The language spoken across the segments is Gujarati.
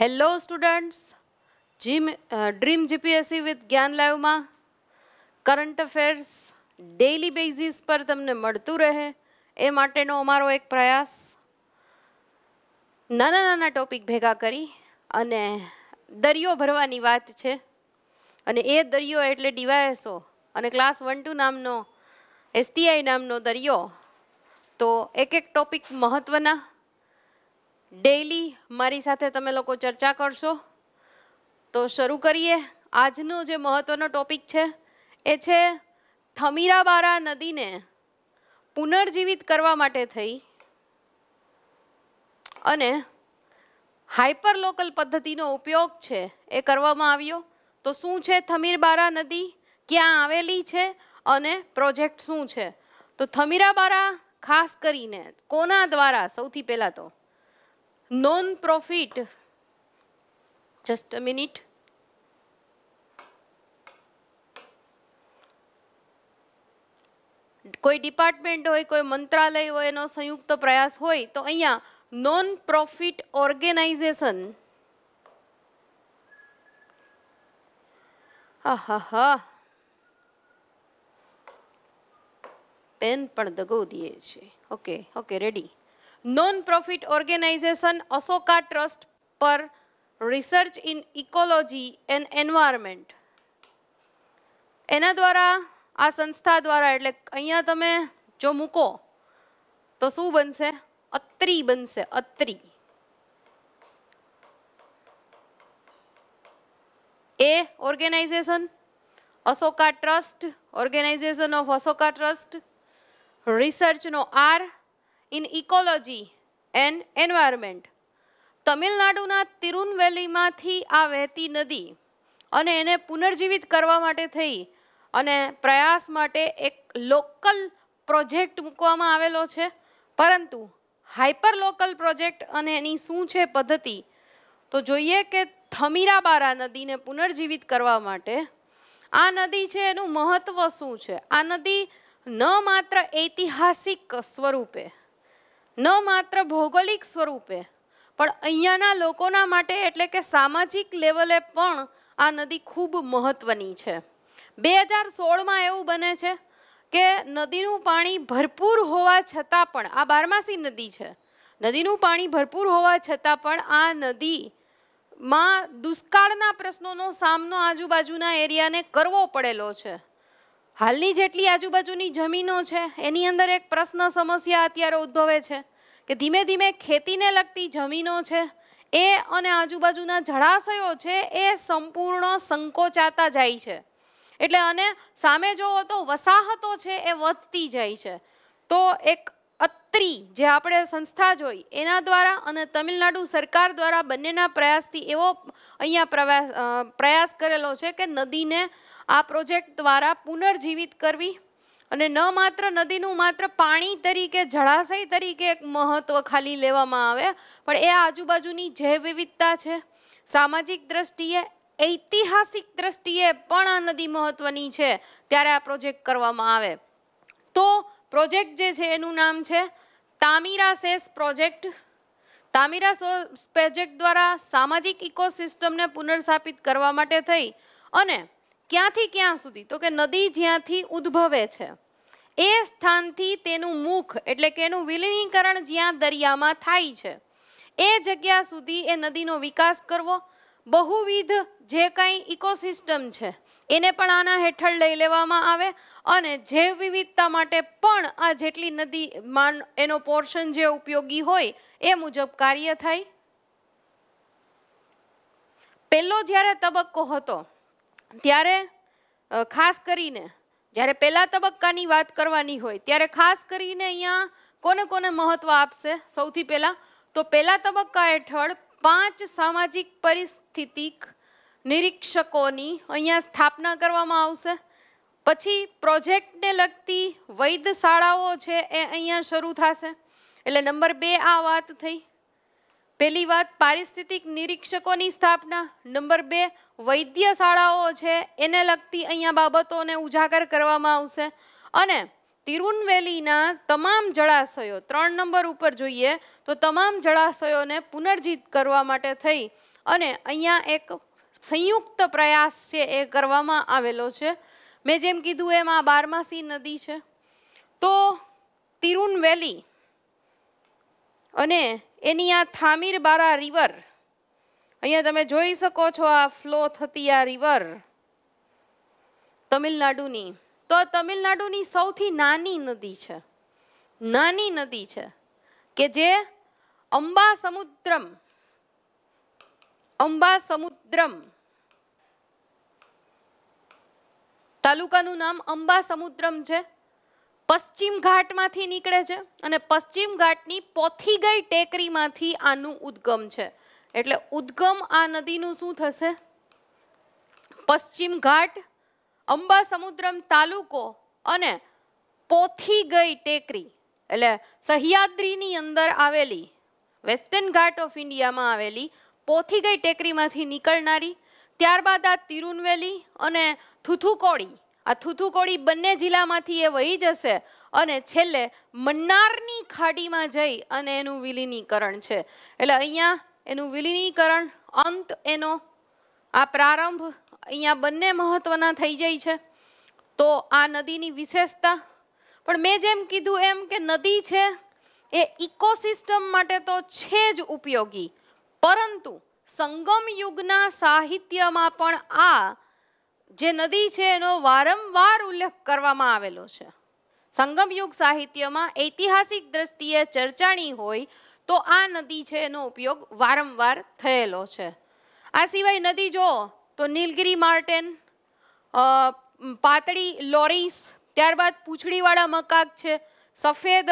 હેલો સ્ટુડન્ટ્સ જીમ ડ્રીમ જીપીએસસી વિથ જ્ઞાન લાઈવમાં કરંટ અફેર્સ ડેઇલી બેઝિસ પર તમને મળતું રહે એ માટેનો અમારો એક પ્રયાસ નાના નાના ટોપિક ભેગા કરી અને દરિયો ભરવાની વાત છે અને એ દરિયો એટલે ડીવાયએસઓ અને ક્લાસ વન ટુ નામનો એસટીઆઈ નામનો દરિયો તો એક એક ટોપિક મહત્ત્વના ડેઈલી મારી સાથે તમે લોકો ચર્ચા કરશો તો શરૂ કરીએ આજનો જે મહત્વનો ટોપિક છે એ છે થમીરાબારા નદીને પુનર્જીવિત કરવા માટે થઈ અને હાઇપર લોકલ પદ્ધતિનો ઉપયોગ છે એ કરવામાં આવ્યો તો શું છે થમીરબારા નદી ક્યાં આવેલી છે અને પ્રોજેક્ટ શું છે તો થમીરાબારા ખાસ કરીને કોના દ્વારા સૌથી પહેલાં તો non profit just a minute કોઈ ડિપાર્ટમેન્ટ હોય કોઈ મંત્રાલય હોય એનો સંયુક્ત પ્રયાસ હોય તો અહીંયા નોન પ્રોફિટ ઓર્ગેનાઇઝેશન પેન પણ દગો દે છે okay okay ready non profit organisation Ashoka trust પર research in ecology and environment એના દ્વારા આ સંસ્થા દ્વારા એટલે અહીંયા તમે જો મૂકો તો શું બનશે અત્રી બનશે અત્રી એ organisation Ashoka trust organisation of Ashoka trust રિસર્ચનો આર ઇન ઇકોલોજી એન્ડ એન્વાયરમેન્ટ તમિલનાડુના તિરુનવેલીમાંથી આ વહેતી નદી અને એને પુનર્જીવિત કરવા માટે થઈ અને પ્રયાસ માટે એક લોકલ પ્રોજેક્ટ મૂકવામાં આવેલો છે પરંતુ હાઇપર લોકલ પ્રોજેક્ટ અને એની શું છે પદ્ધતિ તો જોઈએ કે થમીરાબારા નદીને પુનર્જીવિત કરવા માટે આ નદી છે એનું મહત્ત્વ શું છે આ નદી ન માત્ર ઐતિહાસિક સ્વરૂપે ન માત્ર ભૌગોલિક સ્વરૂપે પણ અહીંયાના લોકોના માટે એટલે કે સામાજિક લેવલે પણ આ નદી ખૂબ મહત્વની છે બે હજાર સોળમાં એવું બને છે કે નદીનું પાણી ભરપૂર હોવા છતાં પણ આ બારમાસી નદી છે નદીનું પાણી ભરપૂર હોવા છતાં પણ આ નદી માં દુષ્કાળના પ્રશ્નોનો સામનો આજુબાજુના એરિયાને કરવો પડેલો છે હાલની જેટલી આજુબાજુની જમીનો છે એની અંદર એક પ્રશ્ન સમસ્યા અત્યારે ઉદ્ભવે છે કે ધીમે ધીમે ખેતીને લગતી જમીનો છે એ અને આજુબાજુના જળાશયો છે એ સંપૂર્ણ સંકોચાતા જાય છે એટલે અને સામે જોવો તો વસાહતો છે એ વધતી જાય છે તો એક અત્રી જે આપણે સંસ્થા જોઈ એના દ્વારા અને તમિલનાડુ સરકાર દ્વારા બંનેના પ્રયાસથી એવો અહીંયા પ્રવાસ પ્રયાસ કરેલો છે કે નદીને આ પ્રોજેક્ટ દ્વારા પુનર્જીવિત કરવી અને ન માત્ર નદીનું માત્ર પાણી તરીકે જળાશય તરીકે એક મહત્ત્વ ખાલી લેવામાં આવે પણ એ આજુબાજુની જૈવ વિવિધતા છે સામાજિક દ્રષ્ટિએ ઐતિહાસિક દ્રષ્ટિએ પણ આ નદી મહત્ત્વની છે ત્યારે આ પ્રોજેક્ટ કરવામાં આવે તો પ્રોજેક્ટ જે છે એનું નામ છે તામીરા સેસ પ્રોજેક્ટ તામીરા પ્રોજેક્ટ દ્વારા સામાજિક ઇકોસિસ્ટમને પુનર્સ્થાપિત કરવા માટે થઈ અને ક્યાંથી ક્યાં સુધી તો કે નદી જ્યાંથી ઉદ્ભવે છે એ સ્થાનથી તેનું મુખ એટલે કે એનું વિલીનીકરણ જ્યાં દરિયામાં થાય છે એ જગ્યા સુધી એ નદીનો વિકાસ કરવો બહુવિધ જે કાંઈ ઇકોસિસ્ટમ છે એને પણ આના હેઠળ લઈ લેવામાં આવે અને જૈવ વિવિધતા માટે પણ આ જેટલી નદી માન એનો પોર્શન જે ઉપયોગી હોય એ મુજબ કાર્ય થાય પહેલો જ્યારે તબક્કો હતો ત્યારે ખાસ કરીને જ્યારે પહેલા તબક્કાની વાત કરવાની હોય ત્યારે ખાસ કરીને અહીંયા કોને કોને મહત્વ આપશે સૌથી પહેલાં તો પહેલા તબક્કા હેઠળ પાંચ સામાજિક પરિસ્થિતિક નિરીક્ષકોની અહીંયા સ્થાપના કરવામાં આવશે પછી પ્રોજેક્ટને લગતી વૈધ શાળાઓ છે એ અહીંયા શરૂ થશે એટલે નંબર બે આ વાત થઈ પહેલી વાત પારિસ્થિતિક નિરીક્ષકોની સ્થાપના નંબર બે વૈદ્ય શાળાઓ છે એને લગતી અહીંયા બાબતોને ઉજાગર કરવામાં આવશે અને તિરુનવેલીના તમામ જળાશયો ત્રણ નંબર ઉપર જોઈએ તો તમામ જળાશયોને પુનર્જીત કરવા માટે થઈ અને અહીંયા એક સંયુક્ત પ્રયાસ છે એ કરવામાં આવેલો છે મેં જેમ કીધું એમ આ બારમાસી નદી છે તો તિરુનવેલી અને એની આ થામીરબારા રિવર અહીંયા તમે જોઈ શકો છો આ ફ્લો થતી આ રિવર તમિલનાડુની તો તમિલનાડુની સૌથી નાની નદી છે નાની નદી છે કે જે અંબા સમુદ્રમ અંબા સમુદ્રમ તાલુકાનું નામ અંબા સમુદ્રમ છે પશ્ચિમ ઘાટમાંથી નીકળે છે અને પશ્ચિમ ઘાટની પોથીગઈ ટેકરીમાંથી આનું ઉદ્ગમ છે એટલે ઉદ્ગમ આ નદીનું શું થશે પશ્ચિમ ઘાટ અંબા સમુદ્રમ તાલુકો અને પોથીગઈ ટેકરી એટલે સહ્યાદ્રીની અંદર આવેલી વેસ્ટર્ન ઘાટ ઓફ ઇન્ડિયામાં આવેલી પોથીગઈ ટેકરીમાંથી નીકળનારી ત્યારબાદ આ તિરુનવેલી અને થુથુકોળી આ થુથુકોડી બંને જિલ્લામાંથી એ વહી જશે અને છેલ્લે મન્નારની ખાડીમાં જઈ અને એનું વિલીનીકરણ છે એટલે અહીંયા એનું વિલીનીકરણ અંત એનો આ પ્રારંભ અહીંયા બંને મહત્વના થઈ જાય છે તો આ નદીની વિશેષતા પણ મેં જેમ કીધું એમ કે નદી છે એ ઇકોસિસ્ટમ માટે તો છે જ ઉપયોગી પરંતુ સંગમ યુગના સાહિત્યમાં પણ આ જે નદી છે એનો વારંવાર ઉલ્લેખ કરવામાં આવેલો છે સંગમયુગ સાહિત્યમાં ઐતિહાસિક દ્રષ્ટિએ ચર્ચાણી હોય તો આ નદી છે એનો ઉપયોગ વારંવાર થયેલો છે આ સિવાય નદી જો તો નીલગિરી માર્ટેન પાતળી લોરીસ ત્યારબાદ પૂંછડીવાળા મકાક છે સફેદ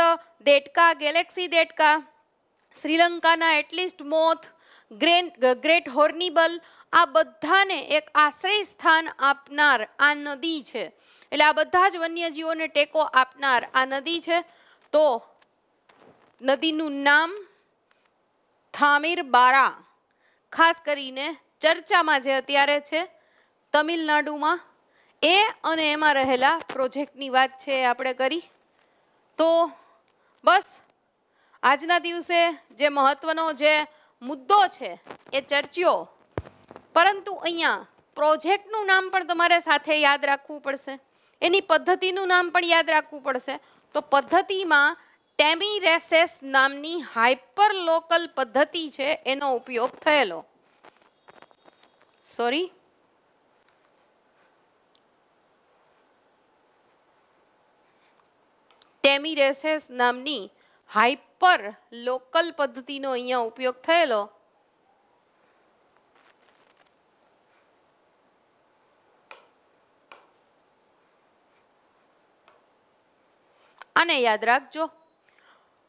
દેટકા ગેલેક્સી દેટકા શ્રીલંકાના એટલીસ્ટ મોથ ગ્રેન ગ્રેટ હોર્નિબલ આ બધાને એક આશ્રય સ્થાન આપનાર આ નદી છે એટલે આ બધા જ વન્યજીવોને ટેકો આપનાર આ નદી છે તો નદીનું નામ થામીર બારા ખાસ કરીને ચર્ચામાં જે અત્યારે છે તમિલનાડુમાં એ અને એમાં રહેલા પ્રોજેક્ટની વાત છે આપણે કરી તો બસ આજના દિવસે જે મહત્વનો જે મુદ્દો છે એ ચર્ચ્યો પરંતુ અહીંયા પ્રોજેક્ટનું નામ પણ તમારે સાથે યાદ રાખવું પડશે એની પદ્ધતિનું નામ પણ યાદ રાખવું પડશે તો પદ્ધતિમાં ટેમી રેસેસ નામની હાઇપર લોકલ પદ્ધતિ છે એનો ઉપયોગ થયેલો સોરી ટેમી રેસેસ નામની હાઈપર લોકલ પદ્ધતિનો અહીંયા ઉપયોગ થયેલો અને યાદ રાખજો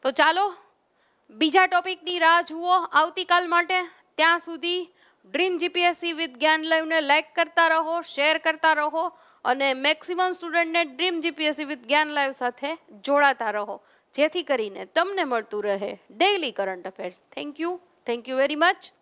તો ચાલો બીજા ટોપિકની રાહ જુઓ આવતીકાલ માટે ત્યાં સુધી ડ્રીમ જીપીએસસી વિથ જ્ઞાન લઈને લાઈક કરતા રહો શેર કરતા રહો અને મેક્સિમમ સ્ટુડન્ટને dream GPSC with Gyan live સાથે જોડાતા રહો જેથી કરીને તમને મળતું રહે daily current affairs thank you thank you very much